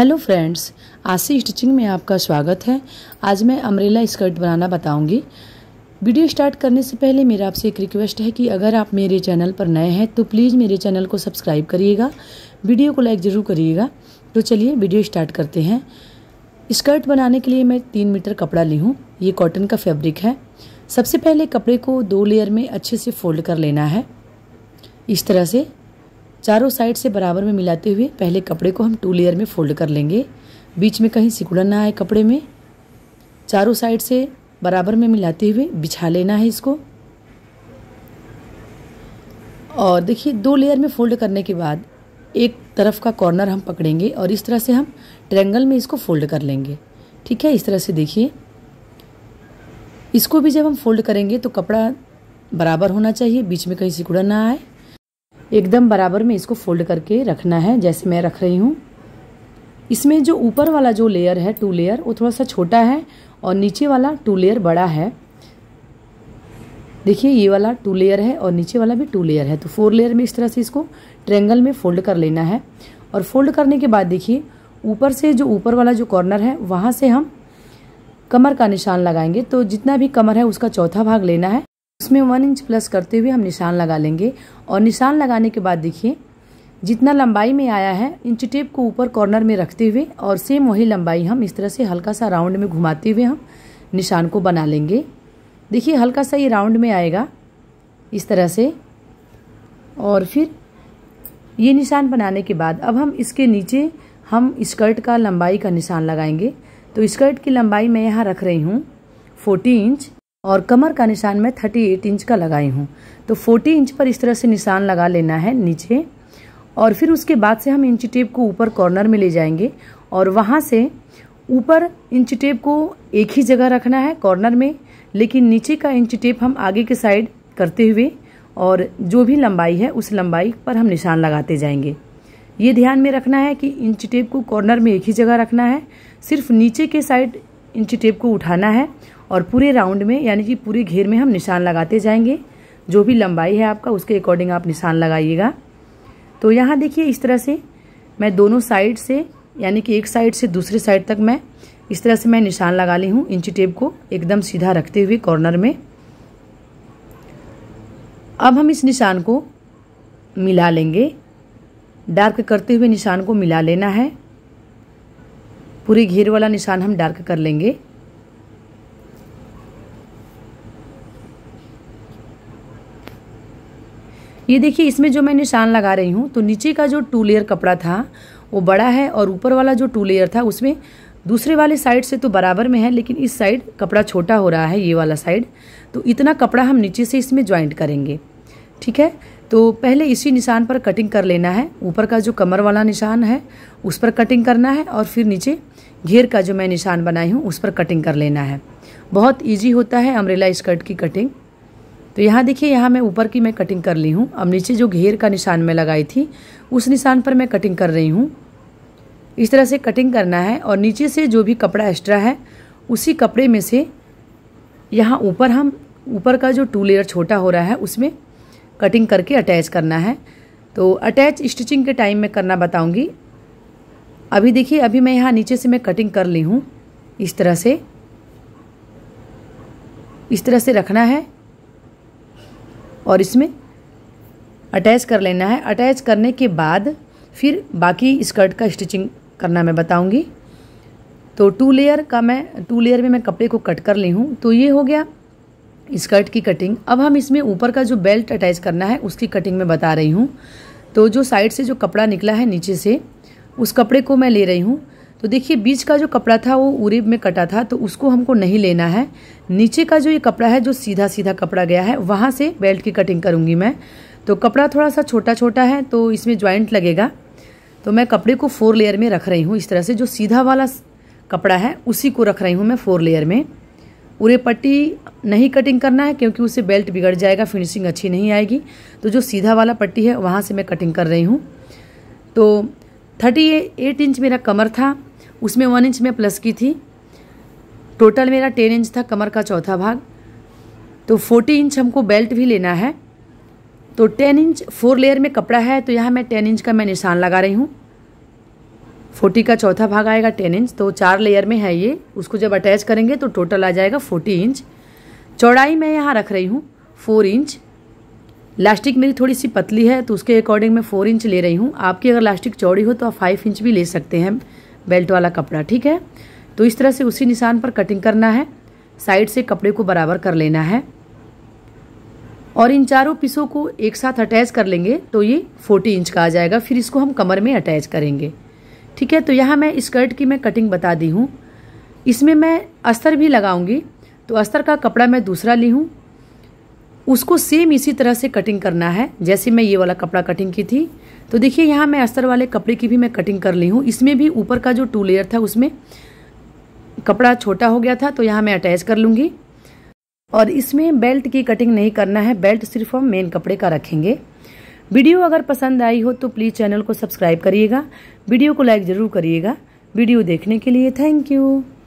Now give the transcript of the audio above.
hello friends आशी stitching में आपका स्वागत है आज मैं अमरेला स्कर्ट बनाना बताऊंगी वीडियो स्टार्ट करने से पहले मेरा आपसे एक रिक्वेस्ट है कि अगर आप मेरे चैनल पर नए हैं तो प्लीज़ मेरे चैनल को सब्सक्राइब करिएगा वीडियो को लाइक ज़रूर करिएगा तो चलिए वीडियो स्टार्ट करते हैं स्कर्ट बनाने के लिए मैं तीन मीटर कपड़ा ली हूँ ये कॉटन का फैब्रिक है सबसे पहले कपड़े को दो लेयर में अच्छे से फोल्ड कर लेना है इस तरह से चारों साइड से बराबर में मिलाते हुए पहले कपड़े को हम टू लेयर में फोल्ड कर लेंगे बीच में कहीं सिकुड़न ना आए कपड़े में चारों साइड से बराबर में मिलाते हुए बिछा लेना है इसको और देखिए दो लेयर में फोल्ड करने के बाद एक तरफ का कॉर्नर हम पकड़ेंगे और इस तरह से हम ट्रेंगल में इसको फोल्ड कर लेंगे ठीक है इस तरह से देखिए इसको भी जब हम फोल्ड करेंगे तो कपड़ा बराबर होना चाहिए बीच में कहीं सिकुड़न ना आए एकदम बराबर में इसको फोल्ड करके रखना है जैसे मैं रख रही हूँ इसमें जो ऊपर वाला जो लेयर है टू लेयर वो थोड़ा सा छोटा है और नीचे वाला टू लेयर बड़ा है देखिए ये वाला टू लेयर है और नीचे वाला भी टू लेयर है तो फोर लेयर में इस तरह से इसको ट्रेंगल में फोल्ड कर लेना है और फोल्ड करने के बाद देखिए ऊपर से जो ऊपर वाला जो कॉर्नर है वहाँ से हम कमर का निशान लगाएंगे तो जितना भी कमर है उसका चौथा भाग लेना है इसमें वन इंच प्लस करते हुए हम निशान लगा लेंगे और निशान लगाने के बाद देखिए जितना लंबाई में आया है इंच टेप को ऊपर कॉर्नर में रखते हुए और सेम वही लंबाई हम इस तरह से हल्का सा राउंड में घुमाते हुए हम निशान को बना लेंगे देखिए हल्का सा ये राउंड में आएगा इस तरह से और फिर ये निशान बनाने के बाद अब हम इसके नीचे हम स्कर्ट का लंबाई का निशान लगाएंगे तो स्कर्ट की लंबाई मैं यहाँ रख रही हूँ फोर्टी इंच और कमर का निशान मैं थर्टी एट इंच का लगाई हूँ तो फोर्टी इंच पर इस तरह से निशान लगा लेना है नीचे और फिर उसके बाद से हम इंची टेप को ऊपर कॉर्नर में ले जाएंगे और वहाँ से ऊपर इंच टेप को एक ही जगह रखना है कॉर्नर में लेकिन नीचे का इंच टेप हम आगे के साइड करते हुए और जो भी लंबाई है उस लंबाई पर हम निशान लगाते जाएंगे ये ध्यान में रखना है कि इंच टेप को कॉर्नर में एक ही जगह रखना है सिर्फ नीचे के साइड इंच टेप को उठाना है और पूरे राउंड में यानी कि पूरे घेर में हम निशान लगाते जाएंगे जो भी लंबाई है आपका उसके अकॉर्डिंग आप निशान लगाइएगा तो यहाँ देखिए इस तरह से मैं दोनों साइड से यानी कि एक साइड से दूसरे साइड तक मैं इस तरह से मैं निशान लगा ली हूँ इंची टेप को एकदम सीधा रखते हुए कॉर्नर में अब हम इस निशान को मिला लेंगे डार्क करते हुए निशान को मिला लेना है पूरे घेर वाला निशान हम डार्क कर लेंगे ये देखिए इसमें जो मैं निशान लगा रही हूँ तो नीचे का जो टू लेयर कपड़ा था वो बड़ा है और ऊपर वाला जो टू लेयर था उसमें दूसरे वाले साइड से तो बराबर में है लेकिन इस साइड कपड़ा छोटा हो रहा है ये वाला साइड तो इतना कपड़ा हम नीचे से इसमें ज्वाइंट करेंगे ठीक है तो पहले इसी निशान पर कटिंग कर लेना है ऊपर का जो कमर वाला निशान है उस पर कटिंग करना है और फिर नीचे घेर का जो मैं निशान बनाई हूँ उस पर कटिंग कर लेना है बहुत ईजी होता है अमरेला स्कर्ट की कटिंग तो यहाँ देखिए यहाँ मैं ऊपर की मैं कटिंग कर ली हूँ अब नीचे जो घेर का निशान मैं लगाई थी उस निशान पर मैं कटिंग कर रही हूँ इस तरह से कटिंग करना है और नीचे से जो भी कपड़ा एक्स्ट्रा है उसी कपड़े में से यहाँ ऊपर हम ऊपर का जो टू लेयर छोटा हो रहा है उसमें कटिंग करके अटैच करना है तो अटैच स्टिचिंग के टाइम में करना बताऊँगी अभी देखिए अभी मैं यहाँ नीचे से मैं कटिंग कर ली हूँ इस तरह से इस तरह से रखना है और इसमें अटैच कर लेना है अटैच करने के बाद फिर बाकी स्कर्ट का स्टिचिंग करना मैं बताऊंगी तो टू लेयर का मैं टू लेयर में मैं कपड़े को कट कर ली हूँ तो ये हो गया स्कर्ट की कटिंग अब हम इसमें ऊपर का जो बेल्ट अटैच करना है उसकी कटिंग में बता रही हूँ तो जो साइड से जो कपड़ा निकला है नीचे से उस कपड़े को मैं ले रही हूँ तो देखिए बीच का जो कपड़ा था वो उरीब में कटा था तो उसको हमको नहीं लेना है नीचे का जो ये कपड़ा है जो सीधा सीधा कपड़ा गया है वहाँ से बेल्ट की कटिंग करूँगी मैं तो कपड़ा थोड़ा सा छोटा छोटा है तो इसमें ज्वाइंट लगेगा तो मैं कपड़े को फोर लेयर में रख रही हूँ इस तरह से जो सीधा वाला कपड़ा है उसी को रख रही हूँ मैं फोर लेयर में उरे पट्टी नहीं कटिंग करना है क्योंकि उससे बेल्ट बिगड़ जाएगा फिनिशिंग अच्छी नहीं आएगी तो जो सीधा वाला पट्टी है वहाँ से मैं कटिंग कर रही हूँ तो थर्टी एट इंच मेरा कमर था उसमें वन इंच में प्लस की थी टोटल मेरा टेन इंच था कमर का चौथा भाग तो फोर्टी इंच हमको बेल्ट भी लेना है तो टेन इंच फोर लेयर में कपड़ा है तो यहाँ मैं टेन इंच का मैं निशान लगा रही हूँ फोर्टी का चौथा भाग आएगा टेन इंच तो चार लेयर में है ये उसको जब अटैच करेंगे तो टोटल आ जाएगा फोर्टी इंच चौड़ाई मैं यहाँ रख रही हूँ फोर इंच लास्टिक मेरी थोड़ी सी पतली है तो उसके अकॉर्डिंग मैं फोर इंच ले रही हूँ आपकी अगर लास्टिक चौड़ी हो तो आप फाइव इंच भी ले सकते हैं बेल्ट वाला कपड़ा ठीक है तो इस तरह से उसी निशान पर कटिंग करना है साइड से कपड़े को बराबर कर लेना है और इन चारों पीसों को एक साथ अटैच कर लेंगे तो ये फोर्टी इंच का आ जाएगा फिर इसको हम कमर में अटैच करेंगे ठीक है तो यहाँ मैं स्कर्ट की मैं कटिंग बता दी हूँ इसमें मैं अस्तर भी लगाऊंगी तो अस्तर का कपड़ा मैं दूसरा ली हूँ उसको सेम इसी तरह से कटिंग करना है जैसे मैं ये वाला कपड़ा कटिंग की थी तो देखिए यहाँ मैं अस्तर वाले कपड़े की भी मैं कटिंग कर ली हूँ इसमें भी ऊपर का जो टू लेयर था उसमें कपड़ा छोटा हो गया था तो यहाँ मैं अटैच कर लूँगी और इसमें बेल्ट की कटिंग नहीं करना है बेल्ट सिर्फ हम मेन कपड़े का रखेंगे वीडियो अगर पसंद आई हो तो प्लीज़ चैनल को सब्सक्राइब करिएगा वीडियो को लाइक ज़रूर करिएगा वीडियो देखने के लिए थैंक यू